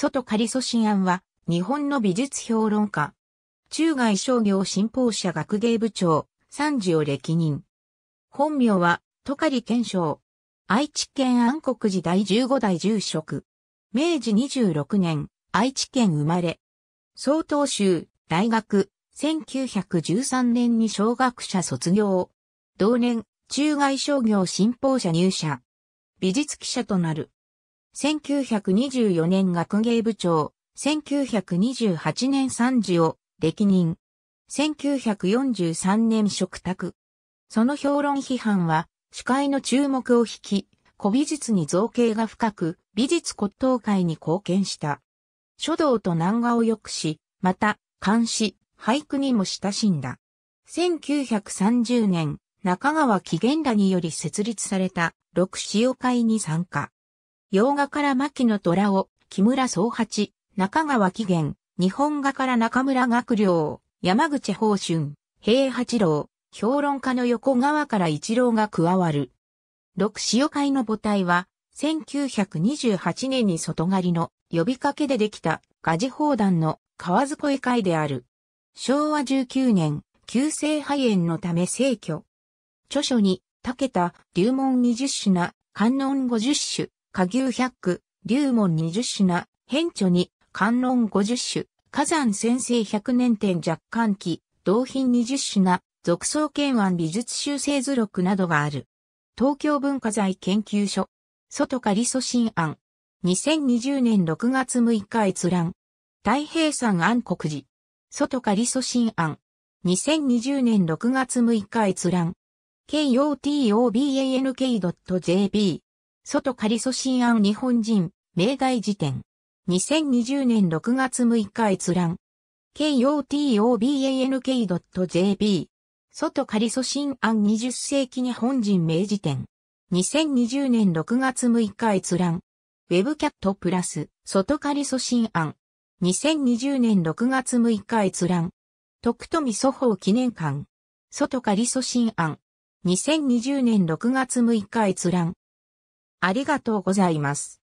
外カリソシアンは、日本の美術評論家。中外商業新報社学芸部長、三次を歴任。本名は、トカリ賢章。愛知県安国時代15代住職。明治26年、愛知県生まれ。総統州、大学、1913年に小学者卒業。同年、中外商業新報社入社。美術記者となる。1924年学芸部長、1928年参事を歴任。1943年食卓。その評論批判は、主会の注目を引き、古美術に造形が深く、美術骨董会に貢献した。書道と南画を良くし、また、監視、俳句にも親しんだ。1930年、中川紀元らにより設立された六潮会に参加。洋画から牧野虎夫、木村総八、中川紀元、日本画から中村学良、山口宝春、平八郎、評論家の横川から一郎が加わる。六潮会の母体は、1928年に外狩りの呼びかけでできたガジ砲弾の川津恋会である。昭和19年、急性肺炎のため逝去。著書に、竹田、流門20種な、観音50種、下牛百句、龍門二十品、変著に、観音五十種、火山先生百年展若干期、同品二十品、俗総検案美術修正図録などがある。東京文化財研究所、外刈祖新案。2020年6月6日閲覧。太平山安国寺。外刈祖新案。2020年6月6日閲覧。k o t o b a n k j p 外カリソ新案日本人、命題辞典。2020年6月6日閲覧。kotobank.jp。外カリソ新案20世紀日本人明辞典。2020年6月6日閲覧。ウェブキャットプラス、外カリソ新案。2020年6月6日閲覧。徳富祖法記念館。外カリソ新案。2020年6月6日閲覧。ありがとうございます。